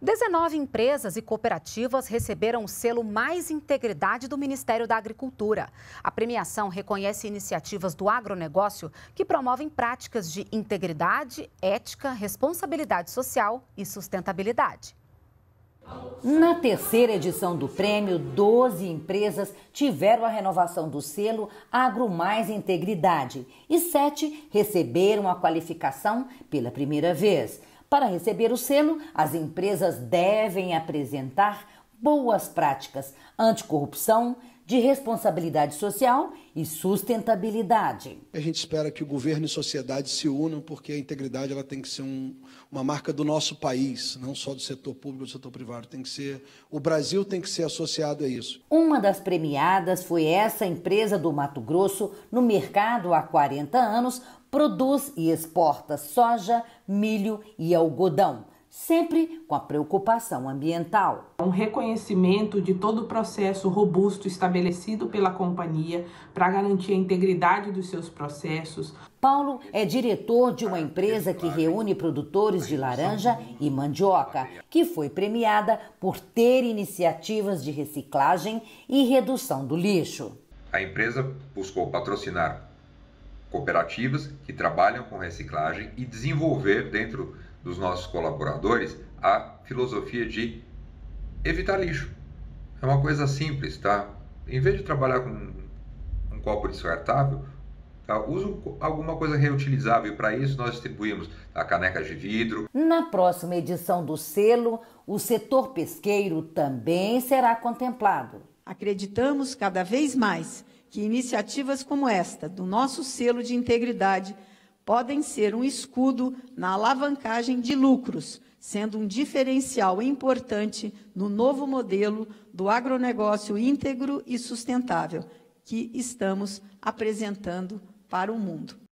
19 empresas e cooperativas receberam o selo Mais Integridade do Ministério da Agricultura. A premiação reconhece iniciativas do agronegócio que promovem práticas de integridade, ética, responsabilidade social e sustentabilidade. Na terceira edição do prêmio, 12 empresas tiveram a renovação do selo Agro Mais Integridade e sete receberam a qualificação pela primeira vez. Para receber o selo, as empresas devem apresentar boas práticas anticorrupção, de responsabilidade social e sustentabilidade. A gente espera que o governo e sociedade se unam, porque a integridade ela tem que ser um, uma marca do nosso país, não só do setor público do setor privado. Tem que ser o Brasil tem que ser associado a isso. Uma das premiadas foi essa empresa do Mato Grosso no mercado há 40 anos produz e exporta soja, milho e algodão sempre com a preocupação ambiental. Um reconhecimento de todo o processo robusto estabelecido pela companhia para garantir a integridade dos seus processos. Paulo é diretor de uma empresa que reúne produtores de laranja e mandioca, que foi premiada por ter iniciativas de reciclagem e redução do lixo. A empresa buscou patrocinar cooperativas que trabalham com reciclagem e desenvolver dentro dos nossos colaboradores a filosofia de evitar lixo. É uma coisa simples, tá? Em vez de trabalhar com um copo descartável, tá? usa alguma coisa reutilizável e para isso nós distribuímos a canecas de vidro. Na próxima edição do selo, o setor pesqueiro também será contemplado. Acreditamos cada vez mais que iniciativas como esta, do nosso selo de integridade, podem ser um escudo na alavancagem de lucros, sendo um diferencial importante no novo modelo do agronegócio íntegro e sustentável que estamos apresentando para o mundo.